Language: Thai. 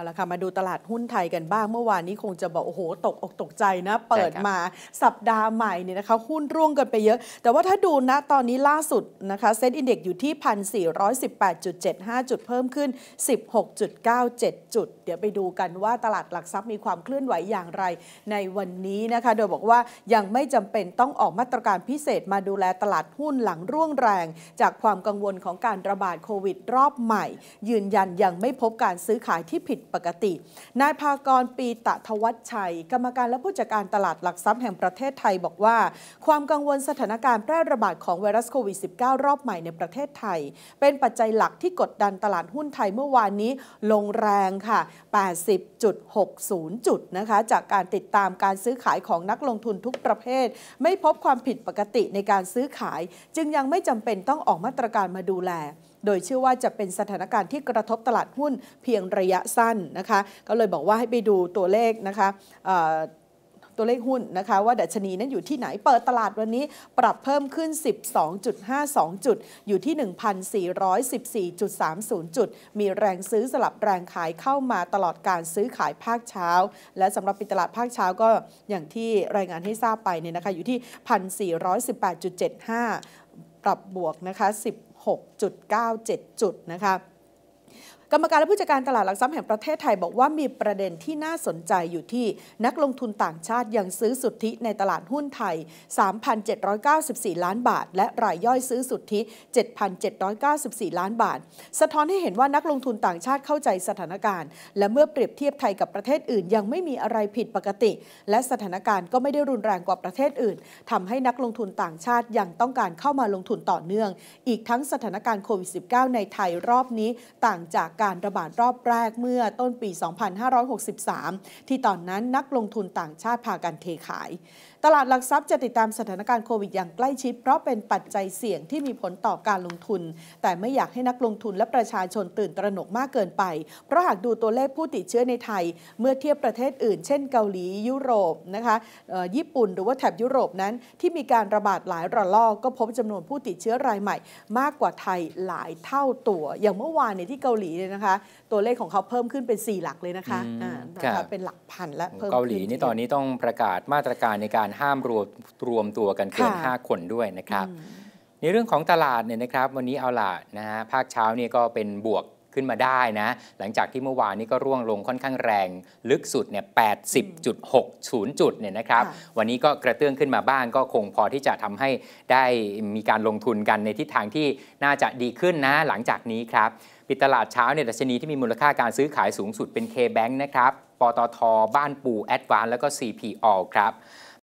เอาละค่ะมาดูตลาดหุ้นไทยกันบ้าง เมื่อวานนี้คงจะบอกโอ้โหตกอกตกใจนะ เปิดมาสัปดาห์ใหม่เนี่ยนะคะหุ้นร่วงกันไปเยอะ แต่ว่าถ้าดูนะตอนนี้ล่าสุดนะคะเซ็นอินเด็กซ์อยู่ที่พันสี่ร้อยสิบแปดจุดเจ็ดห้าจุดเพิ่มขึ้นสิบหกจุดเก้าเจ็ดจุด เดี๋ยวไปดูกันว่าตลาดหลักทรัพย์มีความเคลื่อนไหวอย่างไรในวันนี้นะคะ โดยบอกว่ายังไม่จำเป็นต้องออกมาตรการพิเศษ มาดูแลตลาดหุ้นหลังร่วงแรง จากความกังวลของการระบาดโควิด รอบใหม่ ยืนยันยังไม่พบการซื้อขายที่ผิดปกติ นายพากรปีตะทวัชชัยกรรมการและผู้จัดการตลาดหลักทรัพย์แห่งประเทศไทยบอกว่า ความกังวลสถานการณ์แพร่ระบาดของไวรัสโควิด -19 รอบใหม่ในประเทศไทย เป็นปัจจัยหลักที่กดดันตลาดหุ้นไทยเมื่อวานนี้ลงแรงค่ะ 80.60 จุดนะคะจากการติดตามการซื้อขายของนักลงทุนทุกประเภท ไม่พบความผิดปกติในการซื้อขายจึงยังไม่จำเป็นต้องออกมาตรการมาดูแลโดยเชื่อว่าจะเป็นสถานการณ์ที่กระทบตลาดหุ้นเพียงระยะสั้นนะคะก็เลยบอกว่าให้ไปดูตัวเลข นะคะตัวเลขหุ้นนะคะว่าดัชนีนั้นอยู่ที่ไหนเปิดตลาดวันนี้ปรับเพิ่มขึ้น 12.52 จุด อยู่ที่ 1,414.30 จุด มีแรงซื้อสลับแรงขายเข้ามาตลอดการซื้อขายภาคเช้า และสำหรับปิดตลาดภาคเช้าก็อย่างที่รายงานให้ทราบไปเนี่ยนะคะอยู่ที่ 1,418.75ปรับบวกนะคะ 16.97 จุดนะคะกรรมการและผู้จัดการตลาดหลักทรัพย์แห่งประเทศไทยบอกว่ามีประเด็นที่น่าสนใจอยู่ที่นักลงทุนต่างชาติยังซื้อสุทธิในตลาดหุ้นไทย3,794 ล้านบาท และรายย่อยซื้อสุทธิ7,794 ล้านบาท สะท้อนให้เห็นว่านักลงทุนต่างชาติเข้าใจสถานการณ์ และเมื่อเปรียบเทียบไทยกับประเทศอื่นยังไม่มีอะไรผิดปกติและสถานการณ์ก็ไม่ได้รุนแรงกว่าประเทศอื่นทำให้นักลงทุนต่างชาติยังต้องการเข้ามาลงทุนต่อเนื่องอีกทั้งสถานการณ์โควิด -19 ในไทยรอบนี้ต่างจากการระบาดรอบแรกเมื่อต้นปี 2563 ที่ตอนนั้นนักลงทุนต่างชาติพากันเทขาย ตลาดหลักทรัพย์จะติดตามสถานการณ์โควิดอย่างใกล้ชิด เพราะเป็นปัจจัยเสี่ยงที่มีผลต่อการลงทุน แต่ไม่อยากให้นักลงทุนและประชาชนตื่นตระหนกมากเกินไป เพราะหากดูตัวเลขผู้ติดเชื้อในไทย เมื่อเทียบประเทศอื่น เช่นเกาหลียุโรปนะคะญี่ปุ่นหรือว่าแถบยุโรปนั้นที่มีการระบาดหลายระลอกก็พบจำนวนผู้ติดเชื้อรายใหม่ มากกว่าไทยหลายเท่าตัวอย่างเมื่อวานในที่เกาหลีเนะคะตัวเลขของเขาเพิ่มขึ้นเป็น 4 หลักเลยนะคะอ่าเป็นหลักพันและเพิ่มเกาหลีนี่ตอนนี้ต้องประกาศมาตรการในการห้ามรวมรวมตัวกันเกิน5คนด้วยนะครับ ในเรื่องของตลาดเนี่ยนะครับวันนี้เอาล่ะนะฮะภาคเช้านี่ก็เป็นบวกขึ้นมาได้นะหลังจากที่เมื่อวานนี้ก็ร่วงลงค่อนข้างแรงลึกสุดเนี่ย80.60จุดเนี่ยนะครับวันนี้ก็กระเตื้องขึ้นมาบ้างก็คงพอที่จะทำให้ได้มีการลงทุนกันในทิศทางที่น่าจะดีขึ้นนะหลังจากนี้ครับปิดตลาดเช้าเนี่ยดัชนีที่มีมูลค่าการซื้อขายสูงสุดเป็น K-Bank นะครับ ปตท บ้านปูแอดวานแล้วก็ CPO ครับ